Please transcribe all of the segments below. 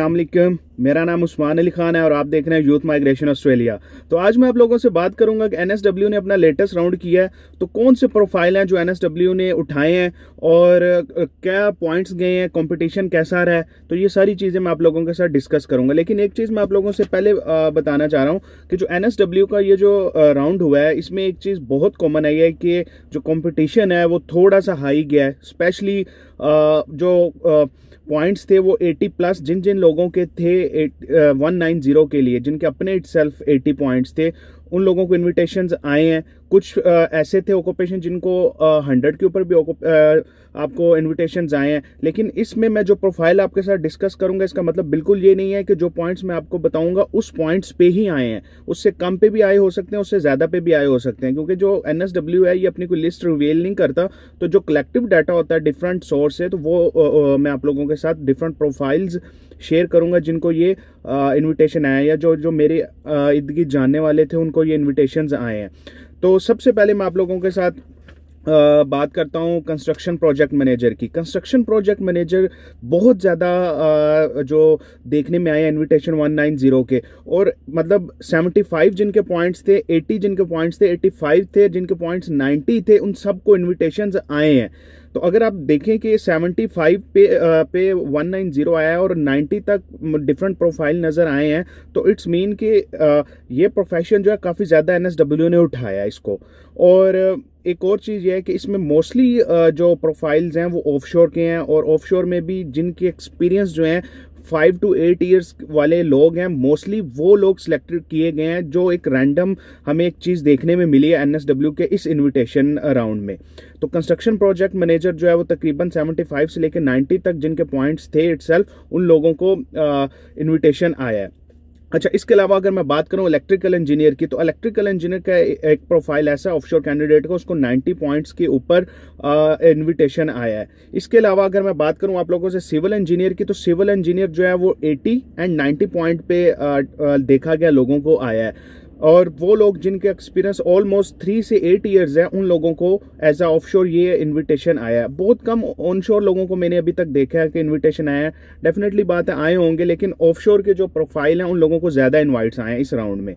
असलम मेरा नाम उस्मान अली खान है और आप देख रहे हैं यूथ माइग्रेशन ऑस्ट्रेलिया तो आज मैं आप लोगों से बात करूंगा कि एनएसडब्ल्यू ने अपना लेटेस्ट राउंड किया है तो कौन से प्रोफाइल हैं जो एनएसडब्ल्यू ने उठाए हैं और क्या पॉइंट्स गए हैं कंपटीशन कैसा रहा है तो ये सारी चीज़ें मैं आप लोगों के साथ डिस्कस करूंगा लेकिन एक चीज़ मैं आप लोगों से पहले बताना चाह रहा हूँ कि जो एन का ये जो राउंड हुआ है इसमें एक चीज़ बहुत कॉमन आई है कि जो कॉम्पिटिशन है वो थोड़ा सा हाई गया है स्पेशली जो पॉइंट्स थे वो 80 प्लस जिन जिन लोगों के थे वन नाइन जीरो के लिए जिनके अपने इट सेल्फ एटी पॉइंट्स थे उन लोगों को इन्विटेशन आए हैं कुछ ऐसे थे ऑक्यूपेशन जिनको हंड्रेड के ऊपर भी आपको इनविटेशन आए हैं लेकिन इसमें मैं जो प्रोफाइल आपके साथ डिस्कस करूंगा इसका मतलब बिल्कुल ये नहीं है कि जो पॉइंट्स मैं आपको बताऊंगा उस पॉइंट्स पे ही आए हैं उससे कम पे भी आए हो सकते हैं उससे ज़्यादा पे भी आए हो सकते हैं क्योंकि जो एन एस डब्ल्यू है ये अपनी कोई लिस्ट रिवेल नहीं करता तो जो कलेक्टिव डाटा होता है डिफरेंट सोर्स है तो वो आ, आ, मैं आप लोगों के साथ डिफरेंट प्रोफाइल्स शेयर करूंगा जिनको ये इनविटेशन आया या जो जो मेरे इर्द गिर्द जानने वाले थे उनको ये इन्विटेशन आए हैं तो सबसे पहले मैं आप लोगों के साथ आ, बात करता हूँ कंस्ट्रक्शन प्रोजेक्ट मैनेजर की कंस्ट्रक्शन प्रोजेक्ट मैनेजर बहुत ज़्यादा जो देखने में आया इनविटेशन 190 के और मतलब 75 जिनके पॉइंट्स थे 80 जिनके पॉइंट्स थे 85 थे जिनके पॉइंट्स 90 थे उन सबको इन्विटेशन आए हैं तो अगर आप देखें कि 75 पे पे 190 आया है और 90 तक डिफरेंट प्रोफाइल नज़र आए हैं तो इट्स मीन कि ये प्रोफेशन जो है काफ़ी ज़्यादा एन ने उठाया इसको और एक और चीज़ यह है कि इसमें मोस्टली जो प्रोफाइल्स हैं वो ऑफशोर के हैं और ऑफशोर में भी जिनके एक्सपीरियंस जो है फाइव टू एट ईयर्स वाले लोग हैं मोस्टली वो लोग सिलेक्टेड किए गए हैं जो एक रैंडम हमें एक चीज़ देखने में मिली है एनएसडब्ल्यू के इस इनविटेशन राउंड में तो कंस्ट्रक्शन प्रोजेक्ट मैनेजर जो है वो तकरीबन सेवेंटी फाइव से लेकर नाइन्टी तक जिनके पॉइंट्स थे इट्सल्फ उन लोगों को इन्विटेशन uh, आया है अच्छा इसके अलावा अगर मैं बात करूं इलेक्ट्रिकल इंजीनियर की तो इलेक्ट्रिकल इंजीनियर का एक प्रोफाइल ऐसा ऑफशोर कैंडिडेट का उसको 90 पॉइंट्स के ऊपर इनविटेशन आया है इसके अलावा अगर मैं बात करूं आप लोगों से सिविल इंजीनियर की तो सिविल इंजीनियर जो है वो 80 एंड 90 पॉइंट पे आ, आ, देखा गया लोगों को आया है और वो लोग जिनके एक्सपीरियंस ऑलमोस्ट थ्री से एट ईयर्स है उन लोगों को एज अ ऑफ ये इनविटेशन आया है बहुत कम ऑनशोर लोगों को मैंने अभी तक देखा है कि इनविटेशन आया है डेफिनेटली बात है आए होंगे लेकिन ऑफ के जो प्रोफाइल हैं उन लोगों को ज़्यादा इन्वाइट्स आए हैं इस राउंड में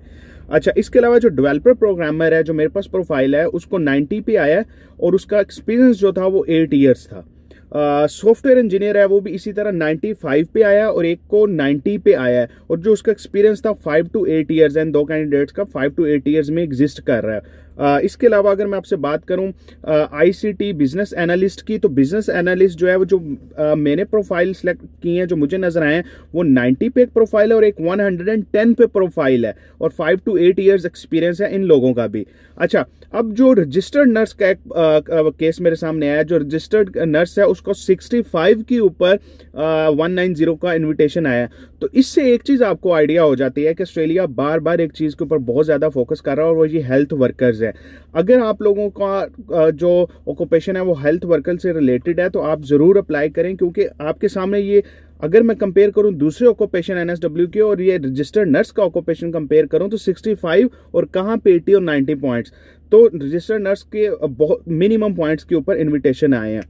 अच्छा इसके अलावा जो डेवलपर प्रोग्रामर है जो मेरे पास प्रोफाइल है उसको नाइनटी पे आया है और उसका एक्सपीरियंस जो था वो एट ईयर्स था सॉफ्टवेयर इंजीनियर है वो भी इसी तरह 95 पे आया और एक को 90 पे आया है और जो उसका एक्सपीरियंस था five to eight years and दो कैंडिडेट्स का फाइव टू एट ईयर्स में एग्जिस्ट कर रहा है इसके अलावा अगर मैं आपसे बात करूं आईसीटी बिजनेस एनालिस्ट की तो बिजनेस एनालिस्ट जो है वो जो आ, मैंने प्रोफाइल सेलेक्ट की हैं जो मुझे नजर आए हैं वो 90 पे एक प्रोफाइल है और एक 110 पे प्रोफाइल है और 5 टू 8 इयर्स एक्सपीरियंस है इन लोगों का भी अच्छा अब जो रजिस्टर्ड नर्स का एक केस मेरे सामने आया जो रजिस्टर्ड नर्स है उसको फाइव के ऊपर जीरो का इन्विटेशन आया तो इससे एक चीज आपको आइडिया हो जाती है कि ऑस्ट्रेलिया बार बार एक चीज के ऊपर बहुत ज्यादा फोकस कर रहा है और वो ये हेल्थ वर्कर्स है है अगर आप लोगों का जो ऑक्यूपेशन है वो हेल्थ वर्कर से रिलेटेड है तो आप ज़रूर अप्लाई करें क्योंकि आपके सामने ये अगर मैं कंपेयर करूं दूसरे ऑक्यूपेशन एनएसडब्ल्यू के और ये रजिस्टर्ड नर्स का ऑक्यूपेशन कंपेयर करूं तो 65 और कहाँ पे और 90 पॉइंट्स तो रजिस्टर्ड नर्स के बहुत मिनिमम पॉइंट्स के ऊपर इनविटेशन आए हैं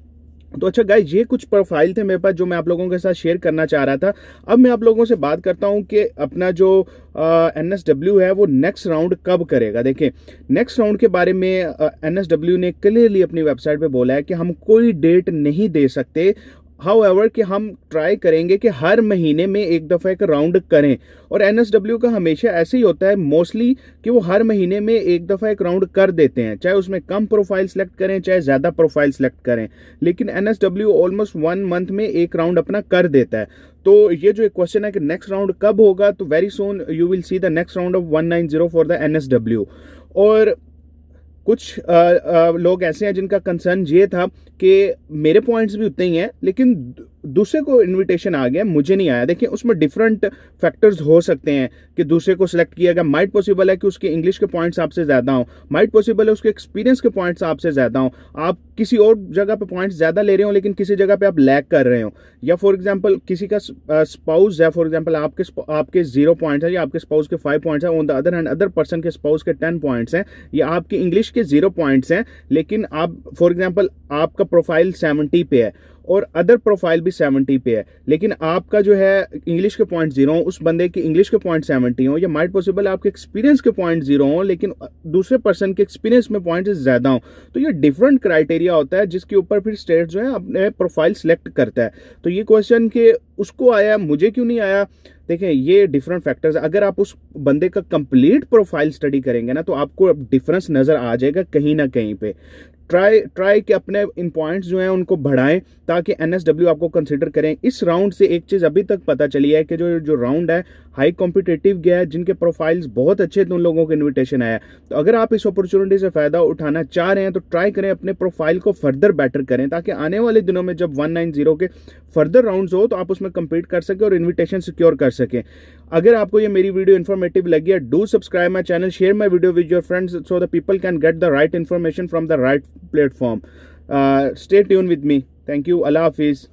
तो अच्छा गाइज ये कुछ प्रोफाइल थे मेरे पास जो मैं आप लोगों के साथ शेयर करना चाह रहा था अब मैं आप लोगों से बात करता हूँ कि अपना जो एन एस डब्ल्यू है वो नेक्स्ट राउंड कब करेगा देखें नेक्स्ट राउंड के बारे में एन एस डब्ल्यू ने क्लियरली अपनी वेबसाइट पे बोला है कि हम कोई डेट नहीं दे सकते हाउ एवर कि हम ट्राई करेंगे कि हर महीने में एक दफ़ा एक राउंड करें और एन का हमेशा ऐसे ही होता है मोस्टली कि वो हर महीने में एक दफ़ा एक राउंड कर देते हैं चाहे उसमें कम प्रोफाइल सेलेक्ट करें चाहे ज़्यादा प्रोफाइल सेलेक्ट करें लेकिन एन ऑलमोस्ट वन मंथ में एक राउंड अपना कर देता है तो ये जो एक क्वेश्चन है कि नेक्स्ट राउंड कब होगा तो very soon you will see the next round of one nine zero for the NSW और कुछ आ, आ, लोग ऐसे हैं जिनका कंसर्न ये था कि मेरे पॉइंट्स भी उतने ही हैं लेकिन दूसरे को इनविटेशन आ गया मुझे नहीं आया देखिए उसमें डिफरेंट फैक्टर्स हो सकते हैं कि दूसरे को सिलेक्ट किया गया माइट पॉसिबल है कि उसके इंग्लिश के पॉइंट्स आपसे ज़्यादा हो माइट पॉसिबल है उसके एक्सपीरियंस के पॉइंट्स आपसे ज़्यादा हो आप किसी और जगह पे पॉइंट्स ज़्यादा ले रहे हो लेकिन किसी जगह पे आप लैक कर रहे हो या फॉर एग्जांपल किसी का स्पाउस है फॉर एग्जांपल आपके आपके जीरो पॉइंट्स है या आपके स्पाउस के फाइव पॉइंट्स हैं on the other hand other person के स्पाउस के टेन पॉइंट्स हैं या आपके इंग्लिश के जीरो पॉइंट्स हैं लेकिन आप फॉर एग्जाम्पल आपका प्रोफाइल सेवेंटी पे है और अदर प्रोफाइल भी सेवेंटी पे है लेकिन आपका जो है इंग्लिश के पॉइंट जीरो हो उस बंदे की इंग्लिश के पॉइंट सेवेंटी हो या माइट पॉसिबल आपके एक्सपीरियंस के पॉइंट जीरो हो लेकिन दूसरे पर्सन के एक्सपीरियंस में पॉइंट ज्यादा हो तो ये डिफरेंट क्राइटेरिया होता है जिसके ऊपर फिर स्टेट जो है अपने प्रोफाइल सेलेक्ट करता है तो ये क्वेश्चन के उसको आया मुझे क्यों नहीं आया देखें ये डिफरेंट फैक्टर्स अगर आप उस बंदे का कंप्लीट प्रोफाइल स्टडी करेंगे ना तो आपको डिफरेंस नजर आ जाएगा कहीं ना कहीं पे ट्राई ट्राई कि अपने इन पॉइंट्स जो हैं उनको बढ़ाएं ताकि एन आपको कंसिडर करें इस राउंड से एक चीज़ अभी तक पता चली है कि जो जो राउंड है हाई कॉम्पिटेटिव गया है जिनके प्रोफाइल्स बहुत अच्छे थे उन लोगों को इन्विटेशन आया तो अगर आप इस अपॉर्चुनिटी से फ़ायदा उठाना चाह रहे हैं तो ट्राई करें अपने प्रोफाइल को फर्दर बेटर करें ताकि आने वाले दिनों में जब वन के फर्दर राउंड हो तो आप उसमें कम्पीट कर सकें और इन्विटेशन सिक्योर कर सकें अगर आपको ये मेरी वीडियो इन्फॉर्मेटिव लगी है do subscribe my channel share my video with your friends so the people can get the right information from the right platform stay tune with me thank you अल्लाह हाफिज़